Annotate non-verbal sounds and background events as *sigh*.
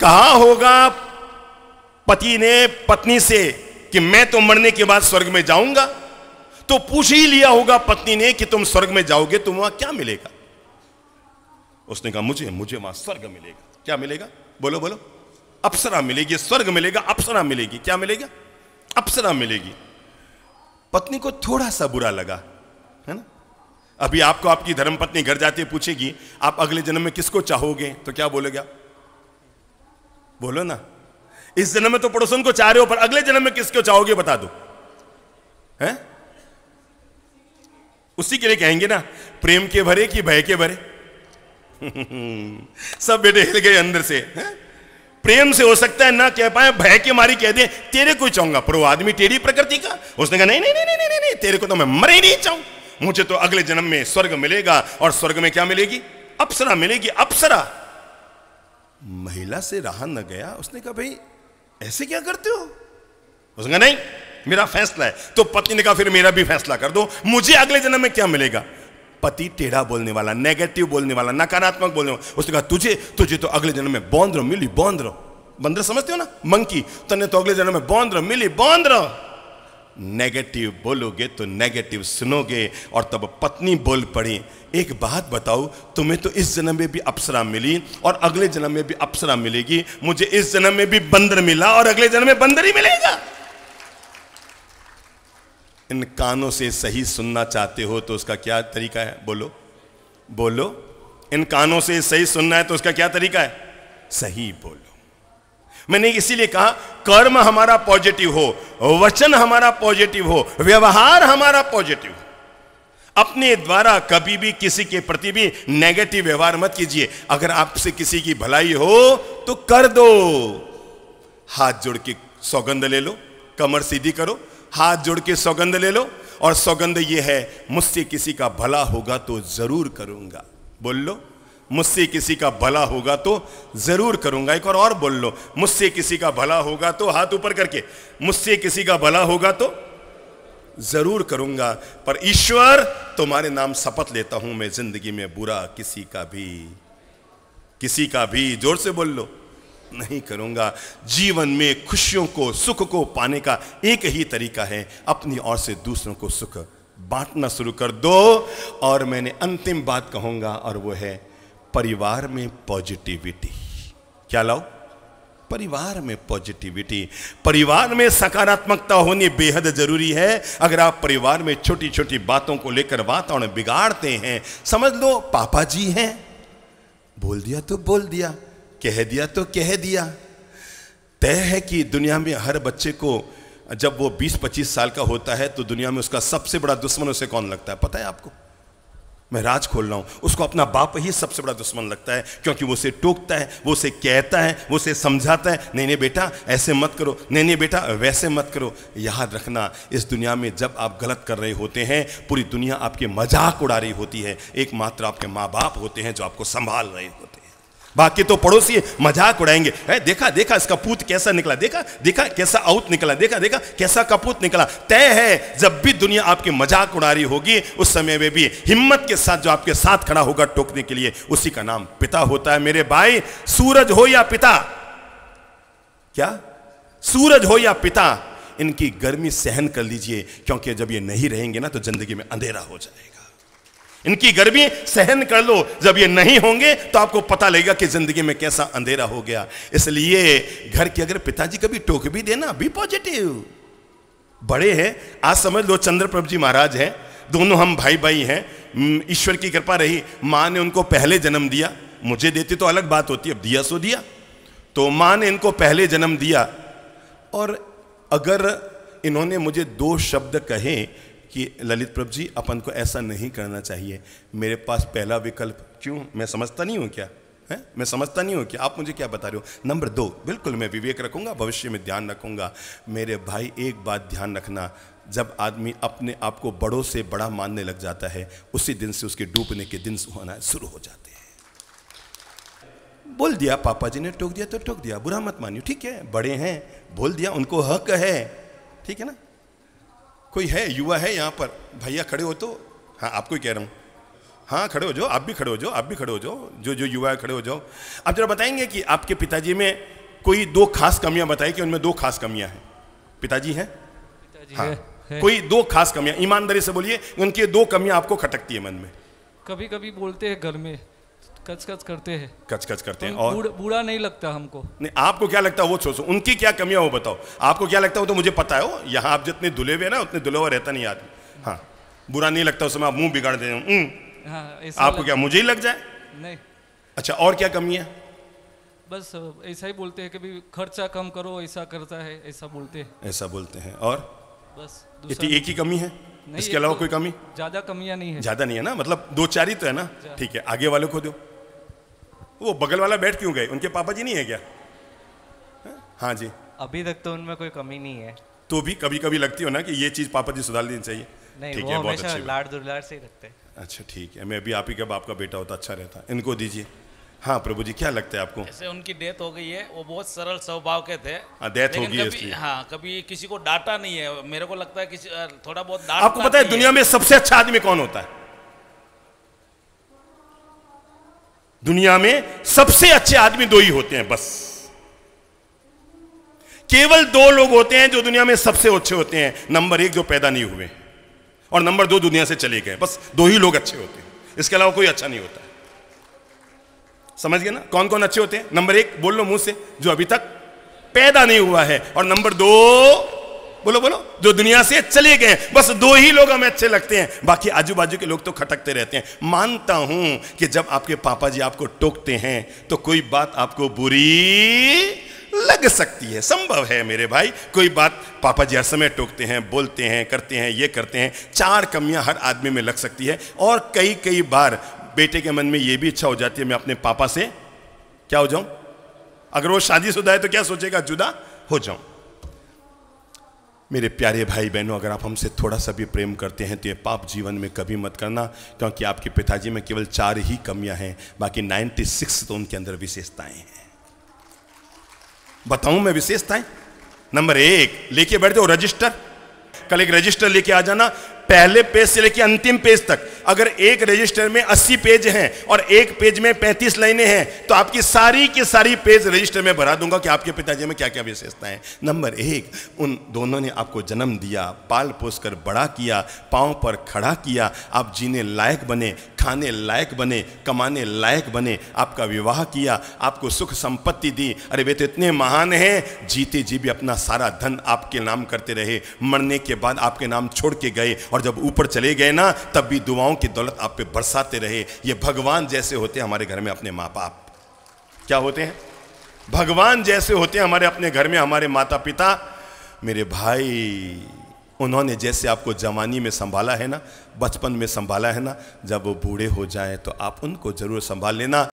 कहा होगा पति ने पत्नी से कि मैं तो मरने के बाद स्वर्ग में जाऊंगा तो पूछ ही लिया होगा पत्नी ने कि तुम स्वर्ग में जाओगे तुम वहां क्या मिलेगा उसने कहा मुझे मुझे वहां स्वर्ग मिलेगा क्या मिलेगा बोलो बोलो अप्सरा मिलेगी स्वर्ग मिलेगा अप्सरा मिलेगी क्या मिलेगा अप्सरा मिलेगी पत्नी को थोड़ा सा बुरा लगा है ना अभी आपको आपकी धर्मपत्नी घर जाती पूछेगी आप अगले जन्म में किसको चाहोगे तो क्या बोलेगा बोलो ना इस जन्म में तो पड़ोसन को चाह रहे हो पर अगले जन्म में किसको चाहोगे बता दो है? उसी के लिए कहेंगे ना प्रेम के भरे कि भय के भरे *laughs* सब बेटे हिल गए अंदर से है? प्रेम से हो सकता है ना कह पाए भय के मारी कह दे तेरे को चाहूंगा पर वो आदमी टेढ़ी प्रकृति का उसने कहा नहीं नहीं नहीं नहीं नहीं नहीं तेरे को तो मैं मरे ही नहीं चाहूं मुझे तो अगले जन्म में स्वर्ग मिलेगा और स्वर्ग में क्या मिलेगी अप्सरा मिलेगी अप्सरा महिला से रहा न गया उसने कहा भाई ऐसे क्या करते हो उसने कहा नहीं मेरा फैसला है तो पत्नी ने कहा फिर मेरा भी फैसला कर दो मुझे अगले जन्म में क्या मिलेगा पति टेढ़ा बोलने वाला नेगेटिव बोलने वाला नकारात्मक बोलने वाला उसने कहा तुझे तुझे तो अगले जन्म में बौंद रहो मिली बौंद रहो बंदर समझते हो ना मंकी तने तो अगले जन्म में बौंद रहो मिली बौंद रहो नेगेटिव बोलोगे तो नेगेटिव सुनोगे और तब पत्नी बोल पड़ी एक बात बताओ तुम्हें तो इस जन्म में भी अप्सरा मिली और अगले जन्म में भी अप्सरा मिलेगी मुझे इस जन्म में भी बंदर मिला और अगले जन्म में बंदर ही मिलेगा इन कानों से सही सुनना चाहते हो तो उसका क्या तरीका है बोलो बोलो इन कानों से सही सुनना है तो उसका क्या तरीका है सही बोलो मैंने इसीलिए कहा कर्म हमारा पॉजिटिव हो वचन हमारा पॉजिटिव हो व्यवहार हमारा पॉजिटिव हो अपने द्वारा कभी भी किसी के प्रति भी नेगेटिव व्यवहार मत कीजिए अगर आपसे किसी की भलाई हो तो कर दो हाथ जोड़ के सौगंध ले लो कमर सीधी करो हाथ जोड़ के सौगंध ले लो और सौगंध यह है मुझसे किसी का भला होगा तो जरूर करूंगा बोल लो मुझसे किसी का भला होगा तो ज़रूर करूंगा एक और और बोल लो मुझसे किसी का भला होगा तो हाथ ऊपर करके मुझसे किसी का भला होगा तो ज़रूर करूंगा पर ईश्वर तुम्हारे नाम शपथ लेता हूं मैं ज़िंदगी में बुरा किसी का भी किसी का भी जोर से बोल लो नहीं करूंगा जीवन में खुशियों को सुख को पाने का एक ही तरीका है अपनी ओर से दूसरों को सुख बांटना शुरू कर दो और मैंने अंतिम बात कहूंगा और वो है परिवार में पॉजिटिविटी क्या लाओ परिवार में पॉजिटिविटी परिवार में सकारात्मकता होनी बेहद जरूरी है अगर आप परिवार में छोटी छोटी बातों को लेकर वातावरण बिगाड़ते हैं समझ लो पापा जी हैं बोल दिया तो बोल दिया कह दिया तो कह दिया तय है कि दुनिया में हर बच्चे को जब वो 20-25 साल का होता है तो दुनिया में उसका सबसे बड़ा दुश्मन उसे कौन लगता है पता है आपको मैं राज खोल रहा हूँ उसको अपना बाप ही सबसे बड़ा दुश्मन लगता है क्योंकि वो उसे टोकता है वो उसे कहता है वो उसे समझाता है नहीं नहीं बेटा ऐसे मत करो नहीं नहीं बेटा वैसे मत करो याद रखना इस दुनिया में जब आप गलत कर रहे होते हैं पूरी दुनिया आपके मजाक उड़ा रही होती है एकमात्र आपके माँ बाप होते हैं जो आपको संभाल रहे होते बाकी तो पड़ोसी मजाक उड़ाएंगे है देखा देखा इसका पूत कैसा निकला देखा देखा कैसा आउट निकला देखा देखा कैसा कपूत निकला तय है जब भी दुनिया आपकी मजाक उड़ा रही होगी उस समय में भी हिम्मत के साथ जो आपके साथ खड़ा होगा टोकने के लिए उसी का नाम पिता होता है मेरे भाई सूरज हो या पिता क्या सूरज हो या पिता इनकी गर्मी सहन कर लीजिए क्योंकि जब ये नहीं रहेंगे ना तो जिंदगी में अंधेरा हो जाएगा इनकी गर्मी सहन कर लो जब ये नहीं होंगे तो आपको पता लगेगा कि जिंदगी में कैसा अंधेरा हो गया इसलिए घर के अगर पिताजी कभी टोक भी देना बी पॉजिटिव बड़े हैं आज समझ लो चंद्रप्रभ जी महाराज हैं दोनों हम भाई भाई हैं ईश्वर की कृपा रही माँ ने उनको पहले जन्म दिया मुझे देती तो अलग बात होती अब दिया सो दिया तो माँ ने इनको पहले जन्म दिया और अगर इन्होंने मुझे दो शब्द कहे कि ललित प्रभ जी अपन को ऐसा नहीं करना चाहिए मेरे पास पहला विकल्प क्यों मैं समझता नहीं हूँ क्या है मैं समझता नहीं हूँ कि आप मुझे क्या बता रहे हो नंबर दो बिल्कुल मैं विवेक रखूँगा भविष्य में ध्यान रखूँगा मेरे भाई एक बात ध्यान रखना जब आदमी अपने आप को बड़ों से बड़ा मानने लग जाता है उसी दिन से उसके डूबने के दिन होना शुरू हो जाते हैं बोल दिया पापा जी ने टोक दिया तो टोक दिया बुरा मत मानियो ठीक है बड़े हैं बोल दिया उनको हक है ठीक है ना कोई है युवा है यहाँ पर भैया खड़े हो तो हाँ आपको ही कह रहा हूँ हाँ खड़े हो जाओ आप भी खड़े हो जाओ आप भी खड़े हो जाओ जो जो युवा है खड़े हो जाओ आप जरा बताएंगे कि आपके पिताजी में कोई दो खास कमियां बताई कि उनमें दो खास कमियां हैं पिताजी हैं पिताजी हाँ है, है। कोई दो खास कमियां ईमानदारी से बोलिए उनकी दो कमियां आपको खटकती है मन में कभी कभी बोलते हैं घर में कचकच करते हैं कचकच करते हैं तो और बुरा नहीं लगता हमको नहीं आपको क्या लगता है वो छोड़ो उनकी क्या कमियां वो बताओ आपको क्या लगता है वो तो मुझे पता है वो यहाँ आप जितने धुले हुए ना उतने धुले हुआ रहता नहीं आदमी हाँ बुरा नहीं लगता उसमें आप मुंह बिगाड़ दे हाँ, आपको क्या मुझे ही लग जाए नहीं अच्छा और क्या कमी है बस ऐसा ही बोलते हैं कि खर्चा कम करो ऐसा करता है ऐसा बोलते हैं ऐसा बोलते हैं और बस तो एक ही कमी है इसके अलावा तो कोई कमी ज्यादा कमियां नहीं है ज्यादा नहीं है ना मतलब दो चार ही तो है ना ठीक है आगे वाले को दो वो बगल वाला बैठ क्यों गए उनके पापा जी नहीं है क्या हाँ, हाँ जी अभी तक तो उनमें कोई कमी नहीं है तो भी कभी कभी लगती हो ना कि ये चीज़ पापा जी सुधार देनी चाहिए है बहुत अच्छी लाड दुर्लाड़ से ही रखते हैं अच्छा ठीक है मैं भी आप ही कब आपका बेटा होता अच्छा रहता इनको दीजिए हाँ प्रभु जी क्या लगता है आपको ऐसे उनकी डेथ हो गई है वो बहुत सरल स्वभाव के थे डेथ हो गई इसलिए हाँ कभी किसी को डांटा नहीं है मेरे को लगता है किसी थोड़ा बहुत आपको पता है दुनिया में सबसे अच्छा आदमी कौन होता है दुनिया में सबसे अच्छे आदमी दो ही होते हैं बस केवल दो लोग होते हैं जो दुनिया में सबसे अच्छे होते हैं नंबर एक जो पैदा नहीं हुए और नंबर दो दुनिया से चले गए बस दो ही लोग अच्छे होते हैं इसके अलावा कोई अच्छा नहीं होता समझ गए ना कौन कौन अच्छे होते हैं नंबर एक बोल लो मुंह से जो अभी तक पैदा नहीं हुआ है और नंबर दो बोलो बोलो जो दुनिया से चले गए बस दो ही लोग हमें अच्छे लगते हैं बाकी आजू बाजू के लोग तो खटकते रहते हैं मानता हूं कि जब आपके पापा जी आपको टोकते हैं तो कोई बात आपको बुरी लग सकती है संभव है मेरे भाई कोई बात पापा जी हर समय टोकते हैं बोलते हैं करते हैं ये करते हैं चार कमियां हर आदमी में लग सकती है और कई कई बार बेटे के मन में ये भी इच्छा हो जाती है मैं अपने पापा से क्या हो जाऊं अगर वो शादीशुदा है तो क्या सोचेगा जुदा हो जाऊं मेरे प्यारे भाई बहनों अगर आप हमसे थोड़ा सा भी प्रेम करते हैं तो ये पाप जीवन में कभी मत करना क्योंकि आपके पिताजी में केवल चार ही कमियां हैं बाकी नाइन्टी सिक्स तो उनके अंदर विशेषताएं हैं बताऊं मैं विशेषताएं नंबर एक लेके बैठ जाओ रजिस्टर कल एक रजिस्टर लेके आ जाना पहले पेज से लेके अंतिम पेज तक अगर एक रजिस्टर में अस्सी पेज है और एक पेज में पैंतीस लाइने हैं तो आपकी सारी की सारी पेज रजिस्टर में भरा दूंगा कि आपके पिताजी में क्या क्या विशेषता है नंबर एक उन दोनों ने आपको जन्म दिया पाल पोस कर बड़ा किया पाँव पर खड़ा किया आप जीने लायक बने खाने लायक बने कमाने लायक बने आपका विवाह किया आपको सुख संपत्ति दी अरे वे तो इतने महान हैं जीते जी भी अपना सारा धन आपके नाम करते रहे मरने के बाद आपके नाम छोड़ के गए और जब ऊपर चले गए ना तब भी दुआओं की दौलत आप पे बरसाते रहे ये भगवान जैसे होते हैं हमारे घर में अपने माँ बाप क्या होते हैं भगवान जैसे होते हैं हमारे अपने घर में हमारे माता पिता मेरे भाई उन्होंने जैसे आपको जवानी में संभाला है ना बचपन में संभाला है ना जब वो बूढ़े हो जाए तो आप उनको ज़रूर संभाल लेना